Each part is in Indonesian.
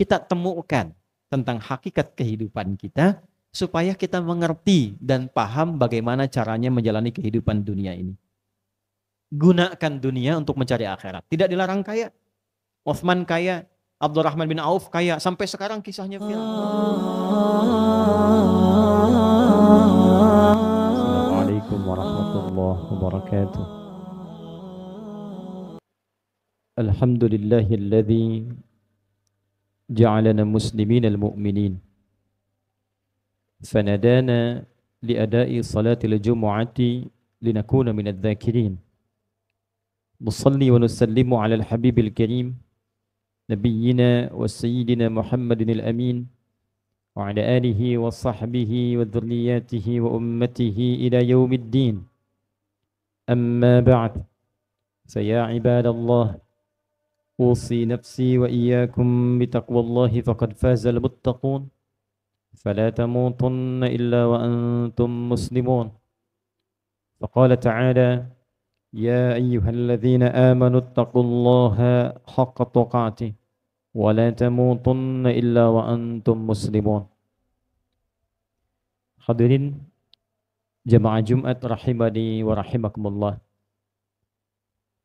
kita temukan tentang hakikat kehidupan kita supaya kita mengerti dan paham bagaimana caranya menjalani kehidupan dunia ini. Gunakan dunia untuk mencari akhirat. Tidak dilarang kaya. Uthman kaya, Abdurrahman bin Auf kaya. Sampai sekarang kisahnya viral. Assalamualaikum warahmatullahi wabarakatuh. Alhamdulillahilladzi جعلنا مسلمين المؤمنين فنادانا لأداء صلاة الجمعة لنكون من الذاكرين نصلي ونسلم على الحبيب الكريم نبينا وسيدنا محمد الأمين وعلى آله وصحبه وذرياته وأمته إلى يوم الدين أما بعد فيا عباد الله أوصي نفسي وإياكم بتقوى الله فقد فاز المتقون فلا تموتن إلا وأنتم مسلمون فقال تعالى يا أيها الذين آمنوا اتقوا الله حق تقاته ولا تموتن إلا وأنتم مسلمون حضرين جمع جمعة رحمني ورحمكم الله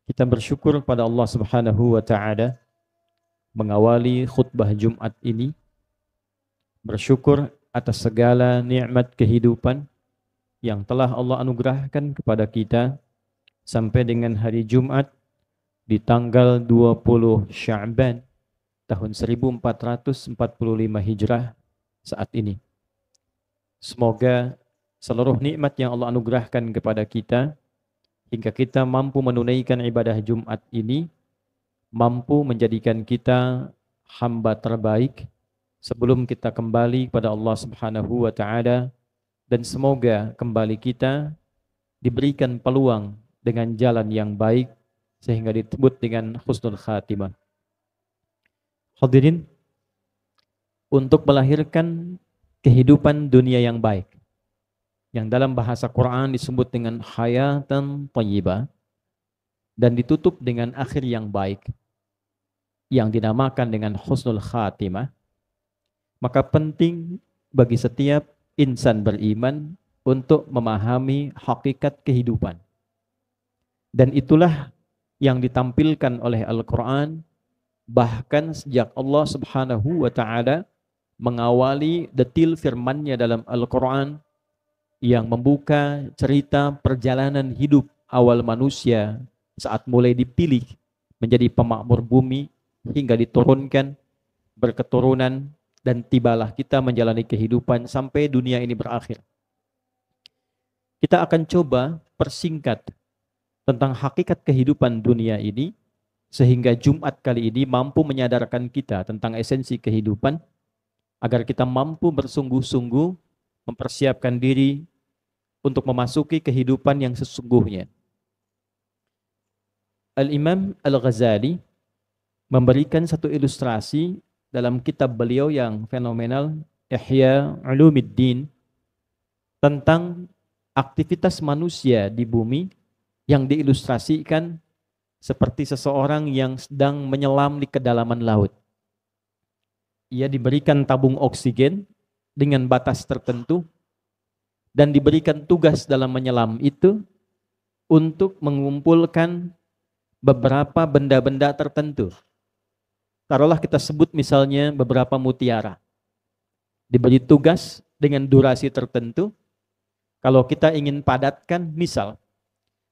Kita bersyukur kepada Allah Subhanahu wa taala mengawali khutbah Jumat ini bersyukur atas segala nikmat kehidupan yang telah Allah anugerahkan kepada kita sampai dengan hari Jumat di tanggal 20 Sya'ban tahun 1445 Hijrah saat ini. Semoga seluruh nikmat yang Allah anugerahkan kepada kita hingga kita mampu menunaikan ibadah Jumat ini mampu menjadikan kita hamba terbaik sebelum kita kembali kepada Allah Subhanahu wa taala dan semoga kembali kita diberikan peluang dengan jalan yang baik sehingga disebut dengan husnul khatimah. Hadirin, untuk melahirkan kehidupan dunia yang baik yang dalam bahasa Quran disebut dengan hayatan thayyibah dan ditutup dengan akhir yang baik yang dinamakan dengan husnul khatimah maka penting bagi setiap insan beriman untuk memahami hakikat kehidupan dan itulah yang ditampilkan oleh Al-Qur'an bahkan sejak Allah Subhanahu wa taala mengawali detil firmannya dalam Al-Qur'an yang membuka cerita perjalanan hidup awal manusia saat mulai dipilih menjadi pemakmur bumi hingga diturunkan berketurunan dan tibalah kita menjalani kehidupan sampai dunia ini berakhir. Kita akan coba persingkat tentang hakikat kehidupan dunia ini sehingga Jumat kali ini mampu menyadarkan kita tentang esensi kehidupan agar kita mampu bersungguh-sungguh mempersiapkan diri untuk memasuki kehidupan yang sesungguhnya. Al-Imam Al-Ghazali memberikan satu ilustrasi dalam kitab beliau yang fenomenal Ihya Ulumuddin tentang aktivitas manusia di bumi yang diilustrasikan seperti seseorang yang sedang menyelam di kedalaman laut. Ia diberikan tabung oksigen dengan batas tertentu dan diberikan tugas dalam menyelam itu untuk mengumpulkan beberapa benda-benda tertentu. Taruhlah kita sebut misalnya beberapa mutiara. Diberi tugas dengan durasi tertentu. Kalau kita ingin padatkan, misal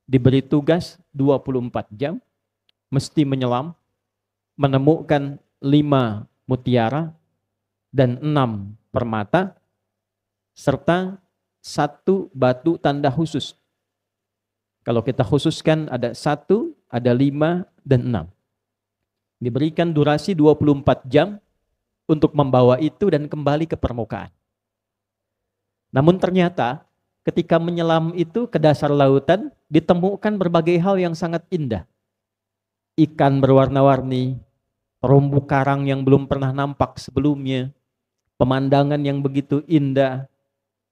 diberi tugas 24 jam, mesti menyelam, menemukan lima mutiara dan enam permata serta satu batu tanda khusus. Kalau kita khususkan ada satu, ada lima, dan enam. Diberikan durasi 24 jam untuk membawa itu dan kembali ke permukaan. Namun ternyata ketika menyelam itu ke dasar lautan ditemukan berbagai hal yang sangat indah. Ikan berwarna-warni, terumbu karang yang belum pernah nampak sebelumnya, pemandangan yang begitu indah.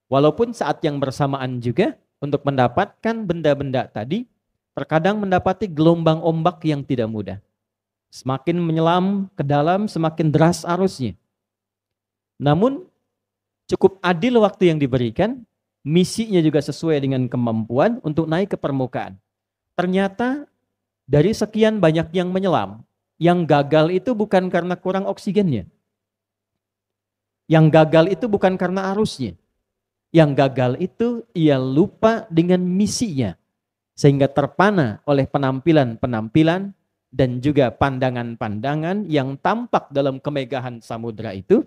Walaupun saat yang bersamaan juga untuk mendapatkan benda-benda tadi, terkadang mendapati gelombang ombak yang tidak mudah. Semakin menyelam ke dalam, semakin deras arusnya. Namun cukup adil waktu yang diberikan, misinya juga sesuai dengan kemampuan untuk naik ke permukaan. Ternyata dari sekian banyak yang menyelam, yang gagal itu bukan karena kurang oksigennya, yang gagal itu bukan karena arusnya. Yang gagal itu ia lupa dengan misinya. Sehingga terpana oleh penampilan-penampilan dan juga pandangan-pandangan yang tampak dalam kemegahan samudera itu.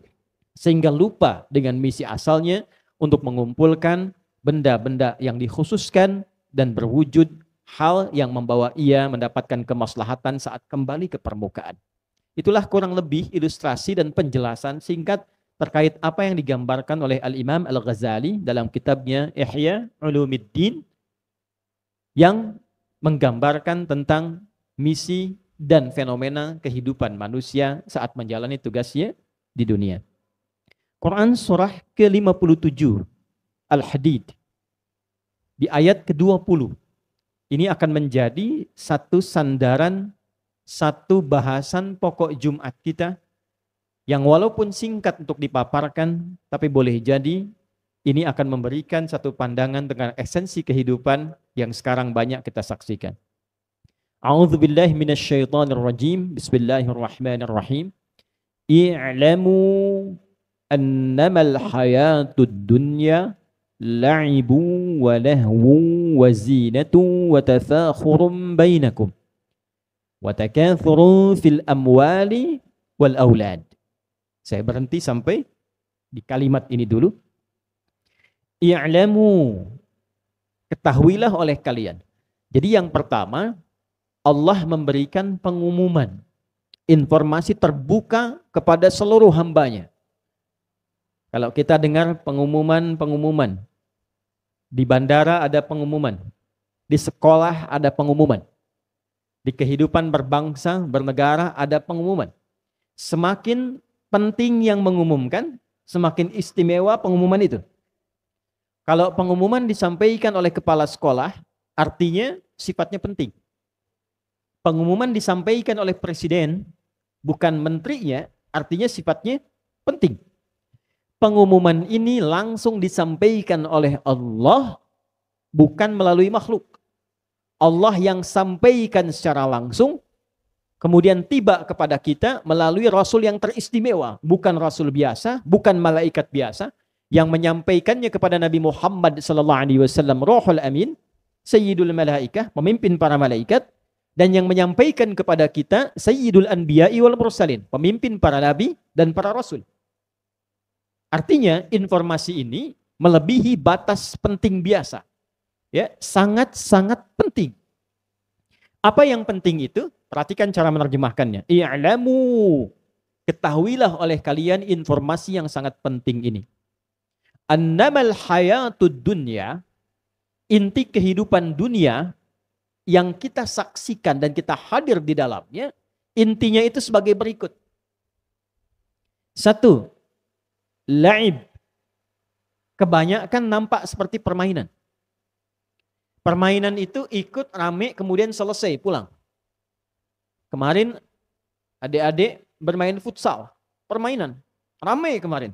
Sehingga lupa dengan misi asalnya untuk mengumpulkan benda-benda yang dikhususkan dan berwujud hal yang membawa ia mendapatkan kemaslahatan saat kembali ke permukaan. Itulah kurang lebih ilustrasi dan penjelasan singkat terkait apa yang digambarkan oleh Al-Imam Al-Ghazali dalam kitabnya Ihya Ulumiddin yang menggambarkan tentang misi dan fenomena kehidupan manusia saat menjalani tugasnya di dunia. Quran surah ke-57 Al-Hadid di ayat ke-20. Ini akan menjadi satu sandaran, satu bahasan pokok Jumat kita yang walaupun singkat untuk dipaparkan, tapi boleh jadi ini akan memberikan satu pandangan dengan esensi kehidupan yang sekarang banyak kita saksikan. A'udzubillahi rajim. Bismillahirrahmanirrahim. I'lamu annamal hayatud dunya la'ibu wa lahwu wa zinatu wa tafakhurun bainakum wa takathurun fil amwali wal aulad saya berhenti sampai di kalimat ini dulu. I'lamu. Ketahuilah oleh kalian. Jadi yang pertama, Allah memberikan pengumuman. Informasi terbuka kepada seluruh hambanya. Kalau kita dengar pengumuman-pengumuman. Di bandara ada pengumuman. Di sekolah ada pengumuman. Di kehidupan berbangsa, bernegara ada pengumuman. Semakin penting yang mengumumkan, semakin istimewa pengumuman itu. Kalau pengumuman disampaikan oleh kepala sekolah, artinya sifatnya penting. Pengumuman disampaikan oleh presiden, bukan menterinya, artinya sifatnya penting. Pengumuman ini langsung disampaikan oleh Allah, bukan melalui makhluk. Allah yang sampaikan secara langsung, kemudian tiba kepada kita melalui rasul yang teristimewa, bukan rasul biasa, bukan malaikat biasa yang menyampaikannya kepada Nabi Muhammad SAW. alaihi wasallam Rohul Amin, Sayyidul Malaikah, pemimpin para malaikat dan yang menyampaikan kepada kita Sayyidul Anbiya'i wal Mursalin, pemimpin para nabi dan para rasul. Artinya informasi ini melebihi batas penting biasa. Ya, sangat-sangat penting. Apa yang penting itu? Perhatikan cara menerjemahkannya. I'lamu. Ketahuilah oleh kalian informasi yang sangat penting ini. Annamal hayatud dunya. Inti kehidupan dunia yang kita saksikan dan kita hadir di dalamnya. Intinya itu sebagai berikut. Satu. Laib. Kebanyakan nampak seperti permainan. Permainan itu ikut rame kemudian selesai pulang. Kemarin adik-adik bermain futsal, permainan. Ramai kemarin.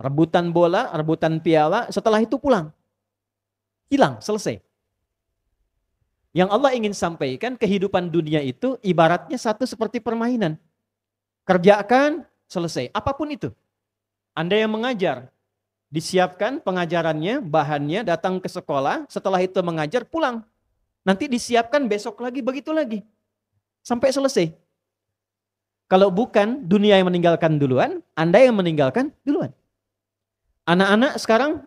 Rebutan bola, rebutan piala, setelah itu pulang. Hilang, selesai. Yang Allah ingin sampaikan kehidupan dunia itu ibaratnya satu seperti permainan. Kerjakan, selesai. Apapun itu. Anda yang mengajar, disiapkan pengajarannya, bahannya, datang ke sekolah, setelah itu mengajar, pulang. Nanti disiapkan besok lagi, begitu lagi sampai selesai. Kalau bukan dunia yang meninggalkan duluan, Anda yang meninggalkan duluan. Anak-anak sekarang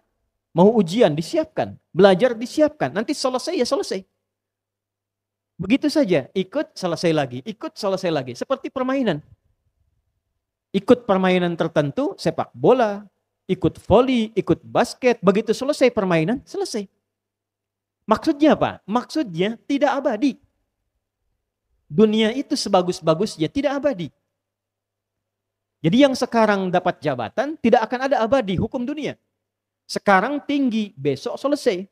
mau ujian disiapkan, belajar disiapkan, nanti selesai ya selesai. Begitu saja, ikut selesai lagi, ikut selesai lagi, seperti permainan. Ikut permainan tertentu, sepak bola, ikut voli, ikut basket, begitu selesai permainan, selesai. Maksudnya apa? Maksudnya tidak abadi dunia itu sebagus-bagusnya tidak abadi. Jadi yang sekarang dapat jabatan tidak akan ada abadi hukum dunia. Sekarang tinggi, besok selesai.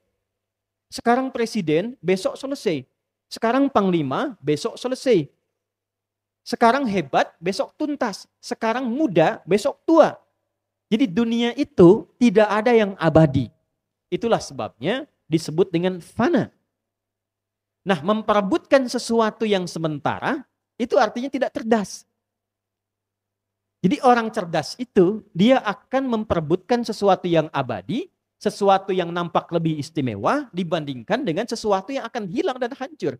Sekarang presiden, besok selesai. Sekarang panglima, besok selesai. Sekarang hebat, besok tuntas. Sekarang muda, besok tua. Jadi dunia itu tidak ada yang abadi. Itulah sebabnya disebut dengan fana. Nah, memperebutkan sesuatu yang sementara itu artinya tidak cerdas. Jadi orang cerdas itu dia akan memperebutkan sesuatu yang abadi, sesuatu yang nampak lebih istimewa dibandingkan dengan sesuatu yang akan hilang dan hancur.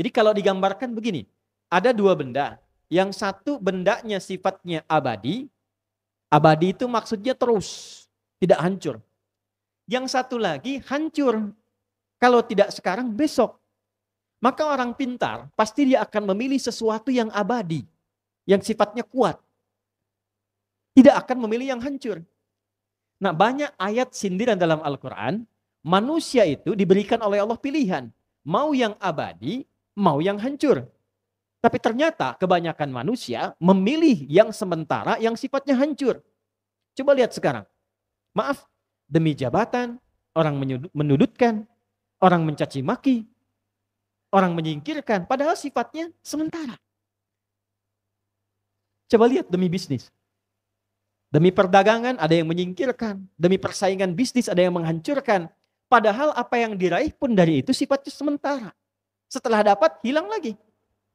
Jadi kalau digambarkan begini, ada dua benda. Yang satu bendanya sifatnya abadi. Abadi itu maksudnya terus, tidak hancur. Yang satu lagi hancur, kalau tidak sekarang, besok. Maka orang pintar pasti dia akan memilih sesuatu yang abadi, yang sifatnya kuat. Tidak akan memilih yang hancur. Nah banyak ayat sindiran dalam Al-Quran, manusia itu diberikan oleh Allah pilihan. Mau yang abadi, mau yang hancur. Tapi ternyata kebanyakan manusia memilih yang sementara yang sifatnya hancur. Coba lihat sekarang. Maaf, demi jabatan, orang menudutkan, Orang mencaci maki, orang menyingkirkan, padahal sifatnya sementara. Coba lihat demi bisnis. Demi perdagangan ada yang menyingkirkan, demi persaingan bisnis ada yang menghancurkan. Padahal apa yang diraih pun dari itu sifatnya sementara. Setelah dapat hilang lagi.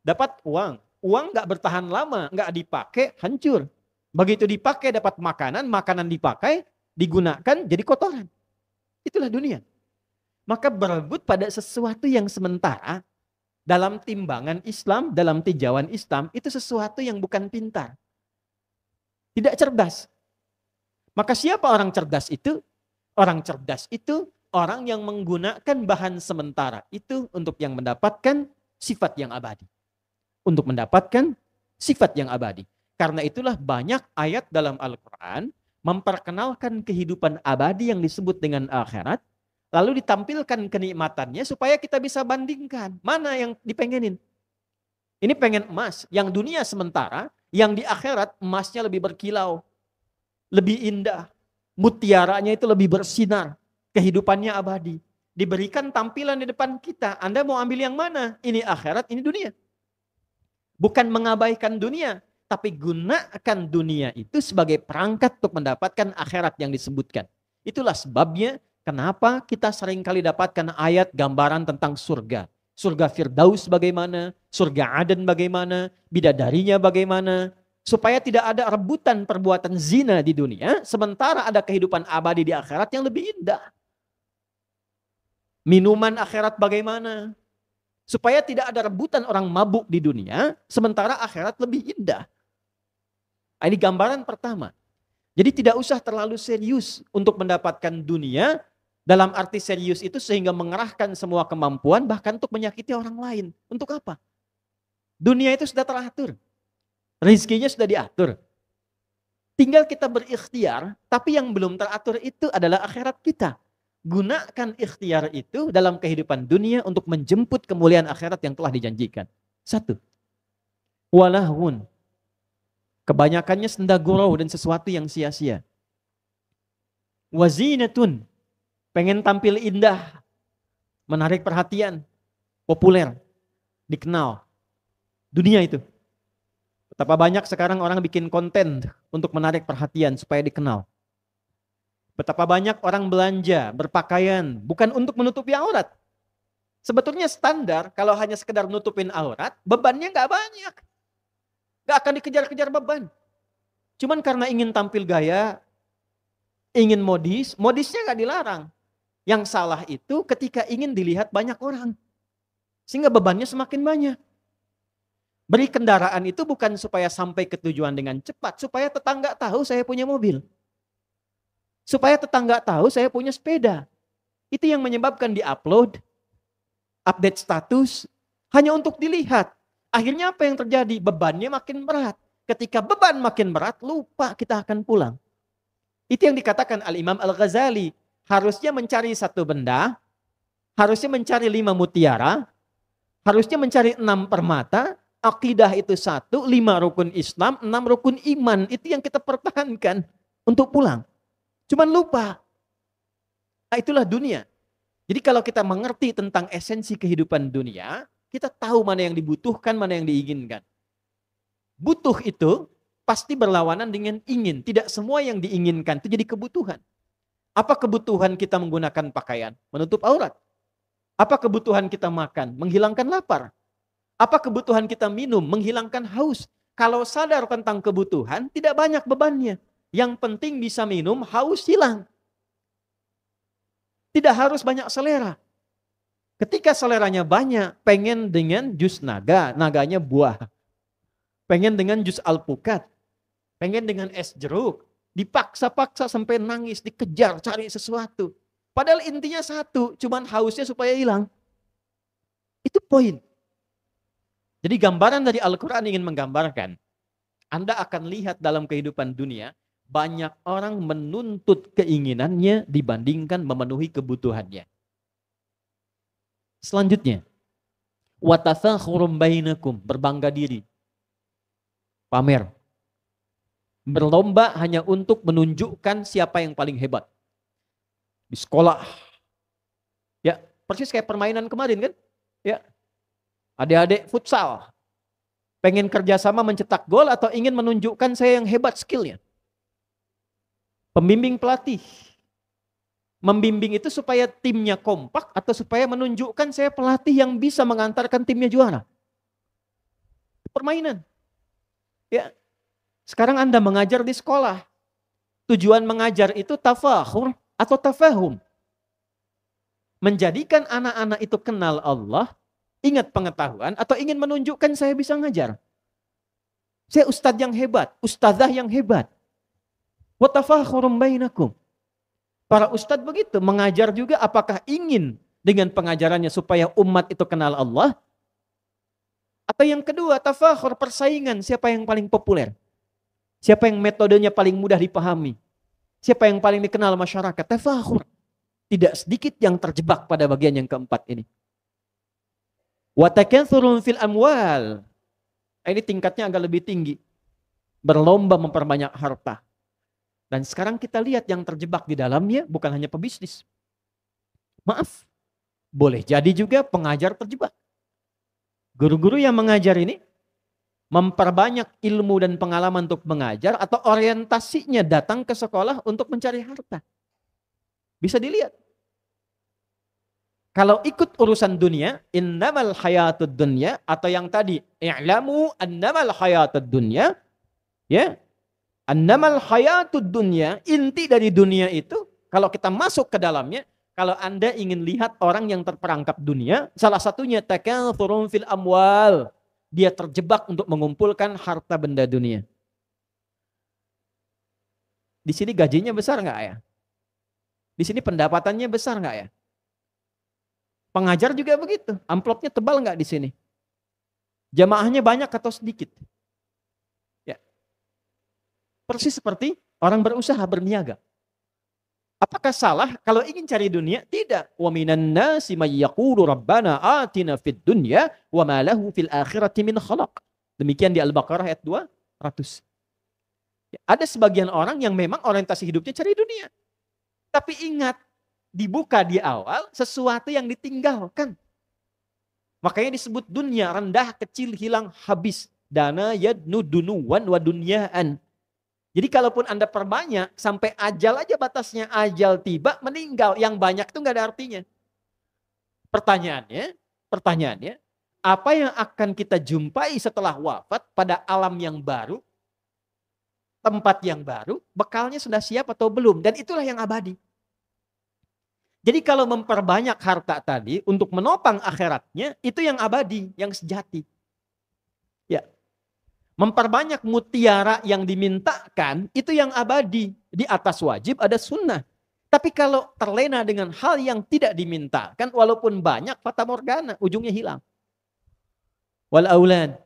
Dapat uang, uang nggak bertahan lama, nggak dipakai hancur. Begitu dipakai dapat makanan, makanan dipakai, digunakan jadi kotoran. Itulah dunia. Maka berebut pada sesuatu yang sementara dalam timbangan Islam, dalam tinjauan Islam itu sesuatu yang bukan pintar. Tidak cerdas. Maka siapa orang cerdas itu? Orang cerdas itu orang yang menggunakan bahan sementara itu untuk yang mendapatkan sifat yang abadi. Untuk mendapatkan sifat yang abadi. Karena itulah banyak ayat dalam Al-Quran memperkenalkan kehidupan abadi yang disebut dengan akhirat Lalu ditampilkan kenikmatannya supaya kita bisa bandingkan. Mana yang dipengenin? Ini pengen emas. Yang dunia sementara, yang di akhirat emasnya lebih berkilau. Lebih indah. Mutiaranya itu lebih bersinar. Kehidupannya abadi. Diberikan tampilan di depan kita. Anda mau ambil yang mana? Ini akhirat, ini dunia. Bukan mengabaikan dunia, tapi gunakan dunia itu sebagai perangkat untuk mendapatkan akhirat yang disebutkan. Itulah sebabnya Kenapa kita seringkali dapatkan ayat gambaran tentang surga? Surga Firdaus bagaimana? Surga Aden bagaimana? Bidadarinya bagaimana? Supaya tidak ada rebutan perbuatan zina di dunia, sementara ada kehidupan abadi di akhirat yang lebih indah. Minuman akhirat bagaimana? Supaya tidak ada rebutan orang mabuk di dunia, sementara akhirat lebih indah. Ini gambaran pertama. Jadi tidak usah terlalu serius untuk mendapatkan dunia dalam arti serius itu sehingga mengerahkan semua kemampuan bahkan untuk menyakiti orang lain. Untuk apa? Dunia itu sudah teratur. Rizkinya sudah diatur. Tinggal kita berikhtiar, tapi yang belum teratur itu adalah akhirat kita. Gunakan ikhtiar itu dalam kehidupan dunia untuk menjemput kemuliaan akhirat yang telah dijanjikan. Satu. Walahun. Kebanyakannya senda gurau dan sesuatu yang sia-sia. Wazinatun pengen tampil indah, menarik perhatian, populer, dikenal. Dunia itu. Betapa banyak sekarang orang bikin konten untuk menarik perhatian supaya dikenal. Betapa banyak orang belanja, berpakaian, bukan untuk menutupi aurat. Sebetulnya standar kalau hanya sekedar nutupin aurat, bebannya nggak banyak. Nggak akan dikejar-kejar beban. Cuman karena ingin tampil gaya, ingin modis, modisnya nggak dilarang. Yang salah itu ketika ingin dilihat banyak orang. Sehingga bebannya semakin banyak. Beri kendaraan itu bukan supaya sampai ke tujuan dengan cepat, supaya tetangga tahu saya punya mobil. Supaya tetangga tahu saya punya sepeda. Itu yang menyebabkan di-upload, update status, hanya untuk dilihat. Akhirnya apa yang terjadi? Bebannya makin berat. Ketika beban makin berat, lupa kita akan pulang. Itu yang dikatakan Al-Imam Al-Ghazali harusnya mencari satu benda, harusnya mencari lima mutiara, harusnya mencari enam permata, akidah itu satu, lima rukun Islam, enam rukun iman. Itu yang kita pertahankan untuk pulang. Cuman lupa. Nah, itulah dunia. Jadi kalau kita mengerti tentang esensi kehidupan dunia, kita tahu mana yang dibutuhkan, mana yang diinginkan. Butuh itu pasti berlawanan dengan ingin. Tidak semua yang diinginkan itu jadi kebutuhan. Apa kebutuhan kita menggunakan pakaian? Menutup aurat. Apa kebutuhan kita makan? Menghilangkan lapar. Apa kebutuhan kita minum? Menghilangkan haus. Kalau sadar tentang kebutuhan, tidak banyak bebannya. Yang penting bisa minum, haus hilang. Tidak harus banyak selera. Ketika seleranya banyak, pengen dengan jus naga, naganya buah. Pengen dengan jus alpukat. Pengen dengan es jeruk. Dipaksa-paksa sampai nangis, dikejar, cari sesuatu. Padahal intinya satu, cuman hausnya supaya hilang. Itu poin. Jadi gambaran dari Al-Quran ingin menggambarkan. Anda akan lihat dalam kehidupan dunia, banyak orang menuntut keinginannya dibandingkan memenuhi kebutuhannya. Selanjutnya, khurum bainakum, berbangga diri. Pamer, berlomba hanya untuk menunjukkan siapa yang paling hebat. Di sekolah. Ya, persis kayak permainan kemarin kan? Ya. Adik-adik futsal. Pengen kerjasama mencetak gol atau ingin menunjukkan saya yang hebat skillnya. Pembimbing pelatih. Membimbing itu supaya timnya kompak atau supaya menunjukkan saya pelatih yang bisa mengantarkan timnya juara. Permainan. Ya, sekarang Anda mengajar di sekolah. Tujuan mengajar itu tafahur atau tafahum. Menjadikan anak-anak itu kenal Allah, ingat pengetahuan, atau ingin menunjukkan saya bisa ngajar. Saya ustadz yang hebat, ustazah yang hebat. watafahurum bainakum. Para ustadz begitu, mengajar juga apakah ingin dengan pengajarannya supaya umat itu kenal Allah? Atau yang kedua, tafakhur, persaingan, siapa yang paling populer? Siapa yang metodenya paling mudah dipahami? Siapa yang paling dikenal masyarakat? Tafahur. Tidak sedikit yang terjebak pada bagian yang keempat ini. Watakansurun fil amwal. Nah, ini tingkatnya agak lebih tinggi. Berlomba memperbanyak harta. Dan sekarang kita lihat yang terjebak di dalamnya bukan hanya pebisnis. Maaf, boleh jadi juga pengajar terjebak. Guru-guru yang mengajar ini memperbanyak ilmu dan pengalaman untuk mengajar atau orientasinya datang ke sekolah untuk mencari harta. Bisa dilihat. Kalau ikut urusan dunia, innamal hayatud dunya atau yang tadi, i'lamu annamal hayatud dunya, ya. Annamal hayatud dunya, inti dari dunia itu kalau kita masuk ke dalamnya, kalau Anda ingin lihat orang yang terperangkap dunia, salah satunya takatsurun fil amwal dia terjebak untuk mengumpulkan harta benda dunia. Di sini gajinya besar nggak ya? Di sini pendapatannya besar nggak ya? Pengajar juga begitu, amplopnya tebal nggak di sini? Jamaahnya banyak atau sedikit? Ya. Persis seperti orang berusaha berniaga. Apakah salah kalau ingin cari dunia? Tidak. Wa minan nasi may yaqulu rabbana atina fid dunya wa ma lahu fil akhirati min khalaq. Demikian di Al-Baqarah ayat 200. Ya, ada sebagian orang yang memang orientasi hidupnya cari dunia. Tapi ingat, dibuka di awal sesuatu yang ditinggalkan. Makanya disebut dunia rendah, kecil, hilang, habis. Dana yadnu dunuwan wa dunyaan. Jadi kalaupun Anda perbanyak, sampai ajal aja batasnya. Ajal tiba, meninggal. Yang banyak itu nggak ada artinya. Pertanyaannya, pertanyaannya, apa yang akan kita jumpai setelah wafat pada alam yang baru, tempat yang baru, bekalnya sudah siap atau belum. Dan itulah yang abadi. Jadi kalau memperbanyak harta tadi untuk menopang akhiratnya, itu yang abadi, yang sejati. Ya, memperbanyak mutiara yang dimintakan itu yang abadi. Di atas wajib ada sunnah. Tapi kalau terlena dengan hal yang tidak dimintakan walaupun banyak fata morgana ujungnya hilang. Wal aulan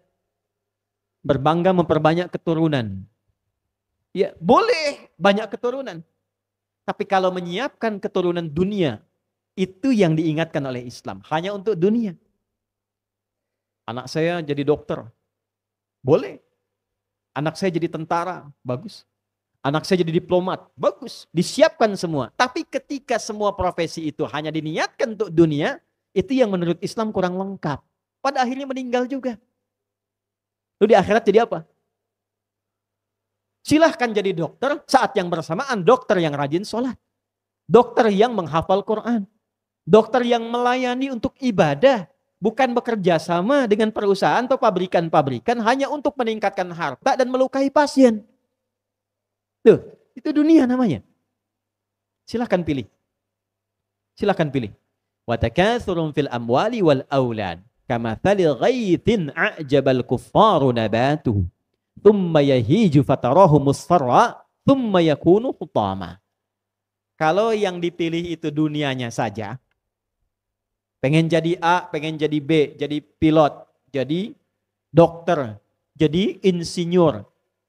berbangga memperbanyak keturunan. Ya, boleh banyak keturunan. Tapi kalau menyiapkan keturunan dunia itu yang diingatkan oleh Islam, hanya untuk dunia. Anak saya jadi dokter. Boleh. Anak saya jadi tentara, bagus. Anak saya jadi diplomat, bagus. Disiapkan semua. Tapi ketika semua profesi itu hanya diniatkan untuk dunia, itu yang menurut Islam kurang lengkap. Pada akhirnya meninggal juga. Lalu di akhirat jadi apa? Silahkan jadi dokter, saat yang bersamaan dokter yang rajin sholat. Dokter yang menghafal Quran. Dokter yang melayani untuk ibadah bukan bekerja sama dengan perusahaan atau pabrikan-pabrikan hanya untuk meningkatkan harta dan melukai pasien. Tuh, itu dunia namanya. Silahkan pilih. Silahkan pilih. Watakatsurun fil amwali wal aulad. Kamathali ghaitin a'jabal kuffaru nabatuhu. Thumma yahiju fatarahu musfarra. Thumma yakunu hutama. Kalau yang dipilih itu dunianya saja, Pengen jadi A, pengen jadi B, jadi pilot, jadi dokter, jadi insinyur.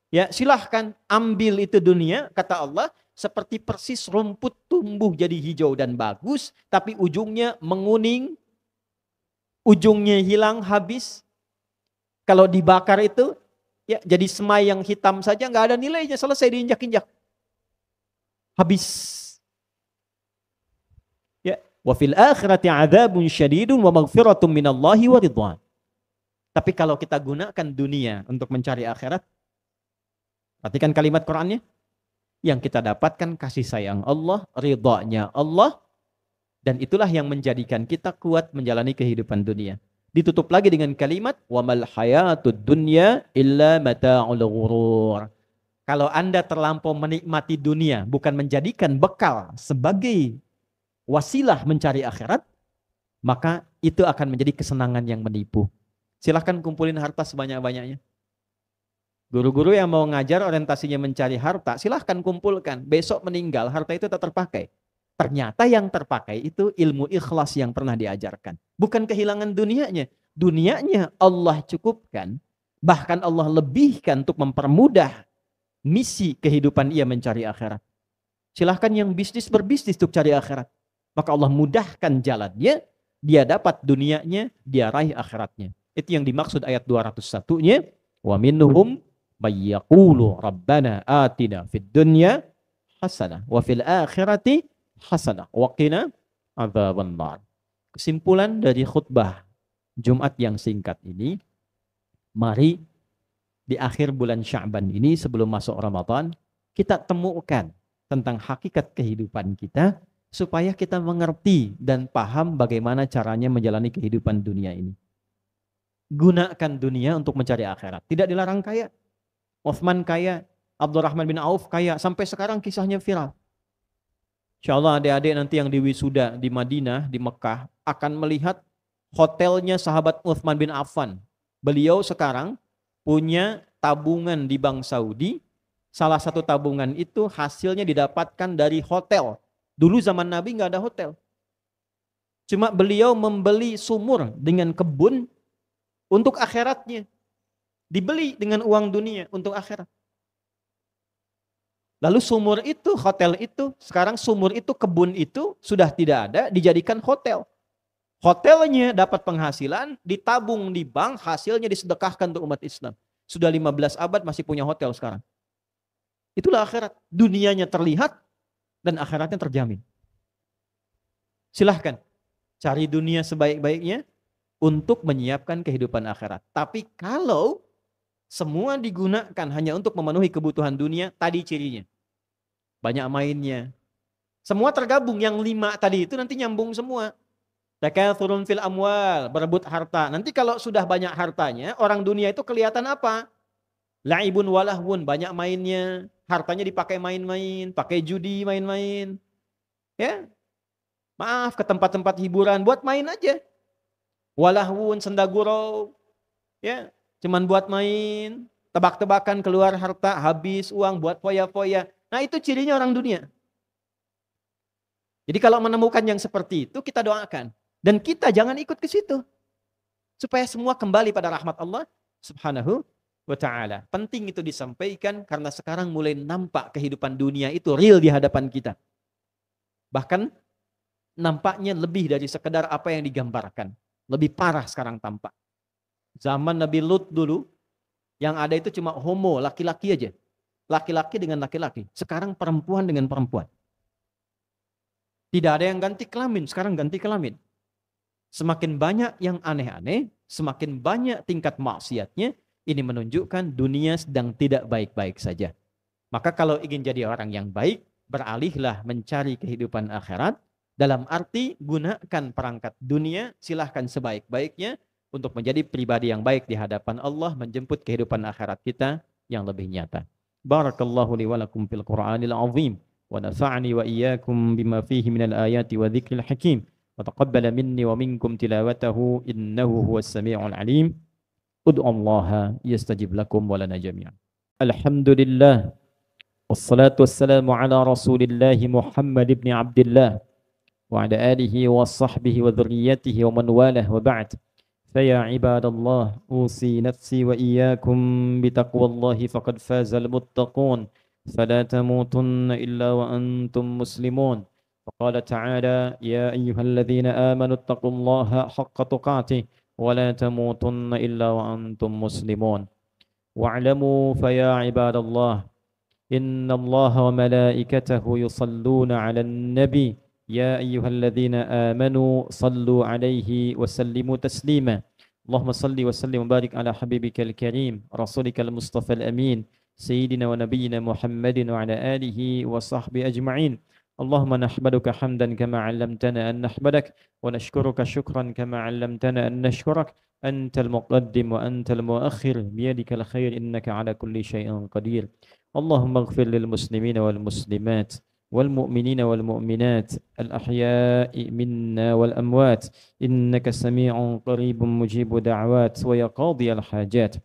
Ya, silahkan ambil itu dunia, kata Allah, seperti persis rumput tumbuh jadi hijau dan bagus, tapi ujungnya menguning, ujungnya hilang habis. Kalau dibakar itu, ya jadi semai yang hitam saja nggak ada nilainya, selesai diinjak-injak. Habis Wa fil akhirati adzabun syadidun wa maghfiratun minallahi wa ridwan. Tapi kalau kita gunakan dunia untuk mencari akhirat, perhatikan kalimat Qur'annya. Yang kita dapatkan kasih sayang Allah, ridhanya Allah, dan itulah yang menjadikan kita kuat menjalani kehidupan dunia. Ditutup lagi dengan kalimat, wa mal الْحَيَاتُ dunya illa mata'ul ghurur. kalau Anda terlampau menikmati dunia, bukan menjadikan bekal sebagai wasilah mencari akhirat, maka itu akan menjadi kesenangan yang menipu. Silahkan kumpulin harta sebanyak-banyaknya. Guru-guru yang mau ngajar orientasinya mencari harta, silahkan kumpulkan. Besok meninggal, harta itu tak terpakai. Ternyata yang terpakai itu ilmu ikhlas yang pernah diajarkan. Bukan kehilangan dunianya. Dunianya Allah cukupkan, bahkan Allah lebihkan untuk mempermudah misi kehidupan ia mencari akhirat. Silahkan yang bisnis berbisnis untuk cari akhirat. Maka Allah mudahkan jalannya, dia dapat dunianya, dia raih akhiratnya. Itu yang dimaksud ayat 201-nya. Wa minhum bayyakulu rabbana atina fid dunya hasanah wa fil akhirati hasanah wa qina adzabannar. Kesimpulan dari khutbah Jumat yang singkat ini, mari di akhir bulan Sya'ban ini sebelum masuk Ramadan, kita temukan tentang hakikat kehidupan kita supaya kita mengerti dan paham bagaimana caranya menjalani kehidupan dunia ini. Gunakan dunia untuk mencari akhirat. Tidak dilarang kaya. Uthman kaya, Abdurrahman bin Auf kaya. Sampai sekarang kisahnya viral. Insya Allah adik-adik nanti yang diwisuda di Madinah, di Mekah akan melihat hotelnya sahabat Uthman bin Affan. Beliau sekarang punya tabungan di Bank Saudi. Salah satu tabungan itu hasilnya didapatkan dari hotel Dulu zaman Nabi nggak ada hotel. Cuma beliau membeli sumur dengan kebun untuk akhiratnya. Dibeli dengan uang dunia untuk akhirat. Lalu sumur itu, hotel itu, sekarang sumur itu, kebun itu sudah tidak ada, dijadikan hotel. Hotelnya dapat penghasilan, ditabung di bank, hasilnya disedekahkan untuk umat Islam. Sudah 15 abad masih punya hotel sekarang. Itulah akhirat. Dunianya terlihat, dan akhiratnya terjamin. Silahkan cari dunia sebaik-baiknya untuk menyiapkan kehidupan akhirat. Tapi kalau semua digunakan hanya untuk memenuhi kebutuhan dunia, tadi cirinya. Banyak mainnya. Semua tergabung yang lima tadi itu nanti nyambung semua. turun fil amwal, berebut harta. Nanti kalau sudah banyak hartanya, orang dunia itu kelihatan apa? Laibun walahun banyak mainnya, hartanya dipakai main-main, pakai judi main-main. Ya. Maaf ke tempat-tempat hiburan, buat main aja. walahun senda Ya, cuman buat main, tebak-tebakan keluar harta, habis uang buat foya-foya. Nah, itu cirinya orang dunia. Jadi kalau menemukan yang seperti itu kita doakan dan kita jangan ikut ke situ. Supaya semua kembali pada rahmat Allah Subhanahu wa taala. Penting itu disampaikan karena sekarang mulai nampak kehidupan dunia itu real di hadapan kita. Bahkan nampaknya lebih dari sekedar apa yang digambarkan. Lebih parah sekarang tampak. Zaman Nabi Lut dulu yang ada itu cuma homo, laki-laki aja. Laki-laki dengan laki-laki. Sekarang perempuan dengan perempuan. Tidak ada yang ganti kelamin, sekarang ganti kelamin. Semakin banyak yang aneh-aneh, semakin banyak tingkat maksiatnya, ini menunjukkan dunia sedang tidak baik-baik saja. Maka kalau ingin jadi orang yang baik, beralihlah mencari kehidupan akhirat. Dalam arti gunakan perangkat dunia, silahkan sebaik-baiknya untuk menjadi pribadi yang baik di hadapan Allah menjemput kehidupan akhirat kita yang lebih nyata. Barakallahu li fil Qur'anil azim wa nafa'ani wa iyyakum bima fihi minal ayati wa hakim. وتقبل مني ومنكم تلاوته إنه هو السميع العليم Ud'ullaha yastajib lakum walana jami'an. Alhamdulillah. Wassalatu wassalamu ala rasulillahi Muhammad ibn Abdullah. Wa ala alihi wa sahbihi wa dhurriyatihi wa man walah wa ba'd. فيا عباد الله أوصي نفسي وإياكم بتقوى الله فقد فاز المتقون فلا تموتن إلا وأنتم مسلمون وقال تعالى يا أيها الذين آمنوا اتقوا الله حق تقاته ولا تموتن إلا وأنتم مسلمون واعلموا فيا عباد الله إن الله وملائكته يصلون على النبي يا أيها الذين آمنوا صلوا عليه وسلموا تسليما اللهم صل وسلم وبارك على حبيبك الكريم رسولك المصطفى الأمين سيدنا ونبينا محمد وعلى آله وصحبه أجمعين اللهم نحمدك حمدا كما علمتنا أن نحمدك ونشكرك شكرا كما علمتنا أن نشكرك أنت المقدم وأنت المؤخر بيدك الخير إنك على كل شيء قدير اللهم اغفر للمسلمين والمسلمات والمؤمنين والمؤمنات الأحياء منا والأموات إنك سميع قريب مجيب دعوات ويا قاضي الحاجات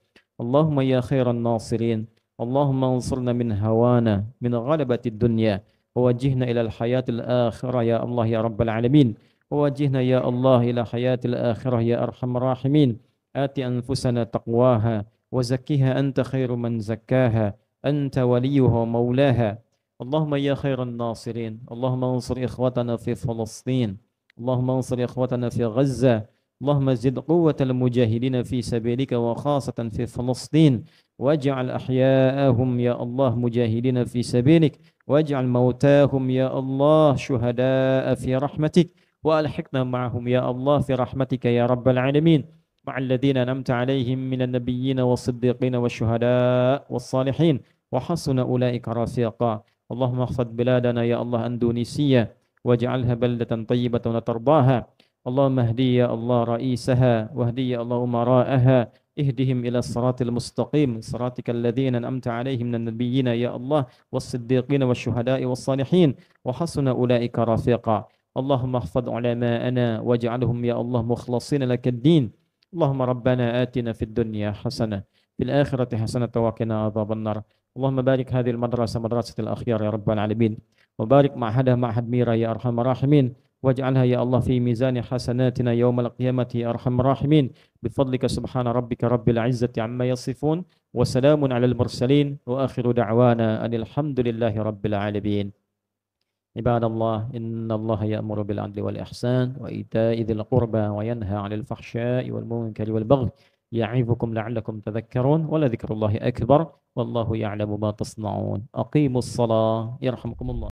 اللهم يا خير الناصرين اللهم انصرنا من هوانا من غلبة الدنيا ووجهنا إلى الحياة الآخرة يا الله يا رب العالمين ووجهنا يا الله إلى حياة الآخرة يا أرحم الراحمين آت أنفسنا تقواها وزكها أنت خير من زكاها أنت وليها ومولاها اللهم يا خير الناصرين اللهم انصر إخوتنا في فلسطين اللهم انصر إخوتنا في غزة اللهم زد قوة المجاهدين في سبيلك وخاصة في فلسطين واجعل أحياءهم يا الله مجاهدين في سبيلك واجعل موتاهم يا الله شهداء في رحمتك وألحقنا معهم يا الله في رحمتك يا رب العالمين مع الذين نمت عليهم من النبيين والصديقين والشهداء والصالحين وحسن أولئك رفيقا اللهم اخفض بلادنا يا الله أندونيسيا واجعلها بلدة طيبة وترضاها اللهم اهدي يا الله رئيسها واهدي يا الله أمراءها اهدهم إلى الصراط المستقيم صراطك الذين أنعمت عليهم من النبيين يا الله والصديقين والشهداء والصالحين وحسن أولئك رفيقا اللهم احفظ علماءنا واجعلهم يا الله مخلصين لك الدين اللهم ربنا آتنا في الدنيا حسنة في الآخرة حسنة وقنا عذاب النار اللهم بارك هذه المدرسة مدرسة الأخيار يا رب العالمين وبارك معهدها معهد ميرا يا أرحم الراحمين واجعلها يا الله في ميزان حسناتنا يوم القيامة يا أرحم الراحمين بفضلك سبحان ربك رب العزة عما يصفون وسلام على المرسلين وآخر دعوانا أن الحمد لله رب العالمين عباد الله إن الله يأمر بالعدل والإحسان وإيتاء ذي القربى وينهى عن الفحشاء والمنكر والبغي يعظكم لعلكم تذكرون ولذكر الله أكبر والله يعلم ما تصنعون أقيموا الصلاة يرحمكم الله